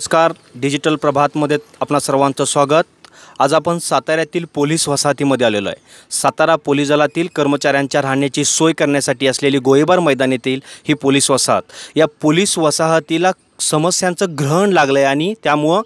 नमस्कार डिजिटल प्रभातमध्ये आपणा सर्वांचं स्वागत आज आपण साताऱ्यातील पोलीस वसाहतीमध्ये आलेलो आहे सातारा पोलीस दलातील कर्मचाऱ्यांच्या राहण्याची सोय करण्यासाठी असलेली गोळीबार मैदान येथील ही पोलीस वसाहत या पोलीस वसाहतीला समस्यांचं ग्रहण लागलं आहे आणि त्यामुळं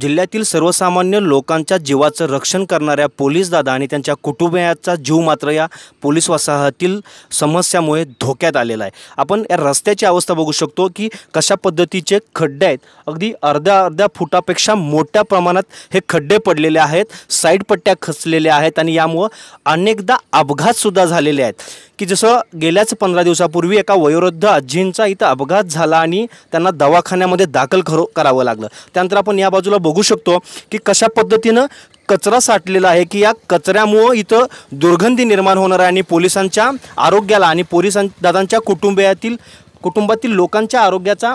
जिल्ह्यातील सर्वसामान्य लोकांच्या जीवाचं रक्षण करणाऱ्या पोलीस दादा आणि त्यांच्या कुटुंबियाचा जीव मात्र या पोलीस वसाहतील समस्यामुळे धोक्यात आलेला आहे आपण या रस्त्याची अवस्था बघू शकतो की कशा पद्धतीचे खड्डे आहेत अगदी अर्ध्या अर्ध्या फुटापेक्षा मोठ्या प्रमाणात हे खड्डे पडलेले आहेत साईडपट्ट्या खचलेल्या आहेत आणि यामुळं अनेकदा अपघातसुद्धा झालेले आहेत की जसं गेल्याच पंधरा दिवसापूर्वी एका वयोवृद्ध आजींचा इथं अपघात झाला आणि त्यांना दवाखान्यामध्ये दाखल करो करावं लागलं त्यानंतर आपण या बाजूला बघू शकतो की कशा पद्धतीनं कचरा साठलेला आहे की या कचऱ्यामुळं इथं दुर्गंधी निर्माण होणार आहे आणि पोलिसांच्या आरोग्याला आणि पोलिसां दादांच्या कुटुंबियातील कुटुंबातील लोकांच्या आरोग्याचा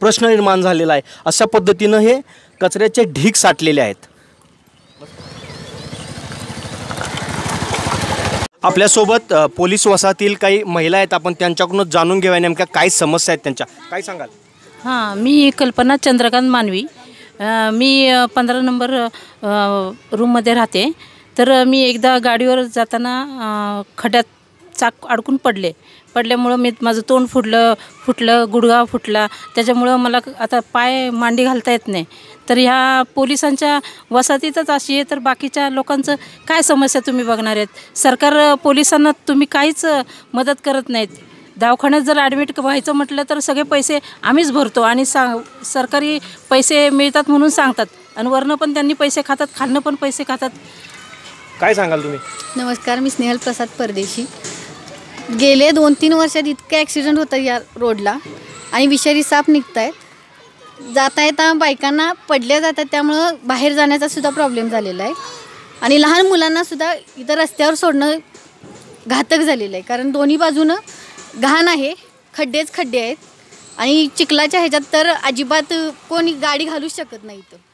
प्रश्न निर्माण झालेला आहे अशा पद्धतीनं हे कचऱ्याचे ढीक साठलेले आहेत आपल्यासोबत सोबत पोलीस वसाहतील काही महिला आहेत आपण त्यांच्याकडून जाणून घेऊया नेमक्या काय समस्या आहेत त्यांच्या काय सांगाल हां मी कल्पना चंद्रकांत मानवी मी पंधरा नंबर रूममध्ये राहते तर मी एकदा गाडीवर जाताना खड्यात चाक अडकून पडले पडल्यामुळं मी माझं तोंड फुटलं फुटलं गुडगाव फुटला त्याच्यामुळं मला आता पाय मांडी घालता येत नाही तर ह्या पोलिसांच्या वसाहतीतच अशी आहे तर बाकीच्या लोकांचं काय समस्या तुम्ही बघणार आहेत सरकार पोलिसांना तुम्ही काहीच मदत करत नाहीत दवाखान्यात जर ॲडमिट व्हायचं म्हटलं तर सगळे पैसे आम्हीच भरतो आणि सांग सरकारी पैसे मिळतात म्हणून सांगतात आणि वरनं पण त्यांनी पैसे खातात खाणं पण पैसे खातात काय सांगाल तुम्ही नमस्कार मी स्नेहल प्रसाद परदेशी गेले दोन तीन वर्षात इतके ॲक्सिडेंट होतात या रोडला आणि विषारी साप निघत आहेत जाता येता बायकांना पडल्या जातात त्यामुळं बाहेर जाण्याचा सुद्धा प्रॉब्लेम झालेला आहे आणि लहान मुलांनासुद्धा इथं रस्त्यावर सोडणं घातक झालेलं आहे कारण दोन्ही बाजूनं घाण आहे खड्डेच खड्डे आहेत आणि चिखलाच्या ह्याच्यात तर अजिबात कोणी गाडी घालूच शकत नाही इथं